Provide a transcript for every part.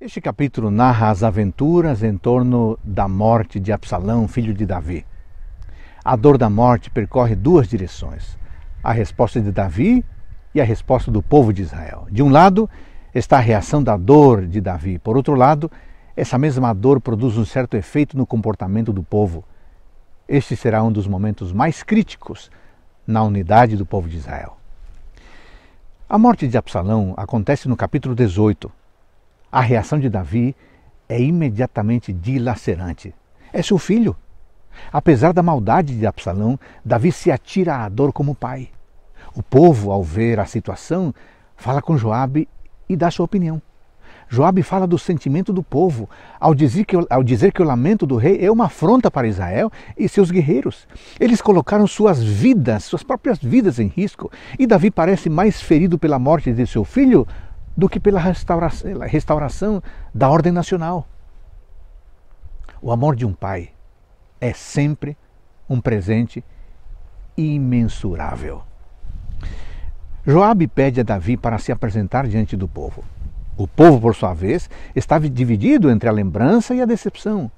Este capítulo narra as aventuras em torno da morte de Absalão, filho de Davi. A dor da morte percorre duas direções: a resposta de Davi e a resposta do povo de Israel. De um lado está a reação da dor de Davi, por outro lado, essa mesma dor produz um certo efeito no comportamento do povo. Este será um dos momentos mais críticos na unidade do povo de Israel. A morte de Absalão acontece no capítulo 18. A reação de Davi é imediatamente dilacerante. É seu filho. Apesar da maldade de Absalão, Davi se atira à dor como pai. O povo, ao ver a situação, fala com Joabe e dá sua opinião. Joabe fala do sentimento do povo ao dizer, que, ao dizer que o lamento do rei é uma afronta para Israel e seus guerreiros. Eles colocaram suas vidas, suas próprias vidas em risco. E Davi parece mais ferido pela morte de seu filho do que pela restauração, restauração da ordem nacional. O amor de um pai é sempre um presente imensurável. Joabe pede a Davi para se apresentar diante do povo. O povo, por sua vez, estava dividido entre a lembrança e a decepção.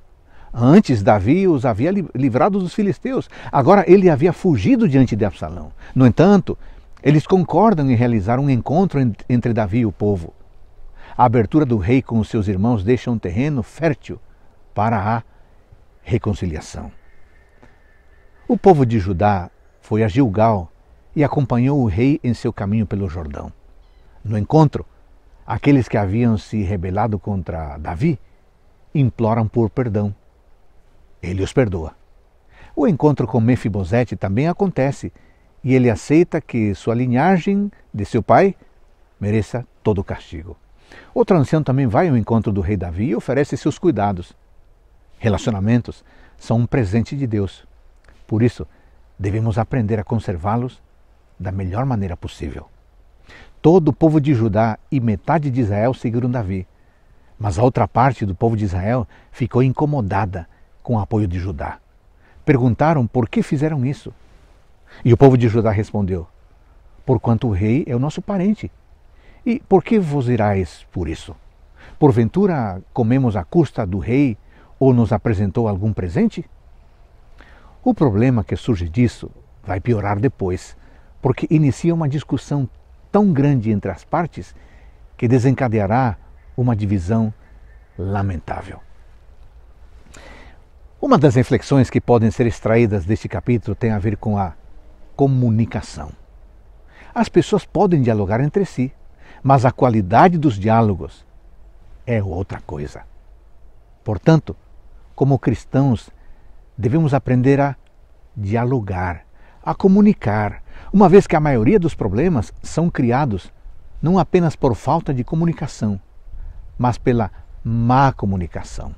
Antes, Davi os havia livrado dos filisteus. Agora, ele havia fugido diante de Absalão. No entanto, eles concordam em realizar um encontro entre Davi e o povo. A abertura do rei com os seus irmãos deixa um terreno fértil para a reconciliação. O povo de Judá foi a Gilgal e acompanhou o rei em seu caminho pelo Jordão. No encontro, Aqueles que haviam se rebelado contra Davi imploram por perdão. Ele os perdoa. O encontro com Mefibosete também acontece e ele aceita que sua linhagem de seu pai mereça todo o castigo. Outro ancião também vai ao encontro do rei Davi e oferece seus cuidados. Relacionamentos são um presente de Deus. Por isso, devemos aprender a conservá-los da melhor maneira possível. Todo o povo de Judá e metade de Israel seguiram Davi. Mas a outra parte do povo de Israel ficou incomodada com o apoio de Judá. Perguntaram por que fizeram isso. E o povo de Judá respondeu: Porquanto o rei é o nosso parente. E por que vos irais por isso? Porventura comemos à custa do rei ou nos apresentou algum presente? O problema que surge disso vai piorar depois, porque inicia uma discussão tão grande entre as partes que desencadeará uma divisão lamentável. Uma das reflexões que podem ser extraídas deste capítulo tem a ver com a comunicação. As pessoas podem dialogar entre si, mas a qualidade dos diálogos é outra coisa. Portanto, como cristãos, devemos aprender a dialogar, a comunicar, uma vez que a maioria dos problemas são criados não apenas por falta de comunicação, mas pela má comunicação.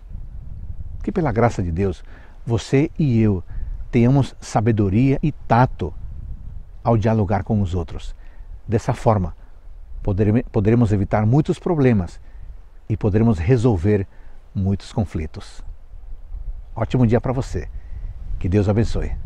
Que pela graça de Deus, você e eu tenhamos sabedoria e tato ao dialogar com os outros. Dessa forma, poderemos evitar muitos problemas e poderemos resolver muitos conflitos. Ótimo dia para você. Que Deus abençoe.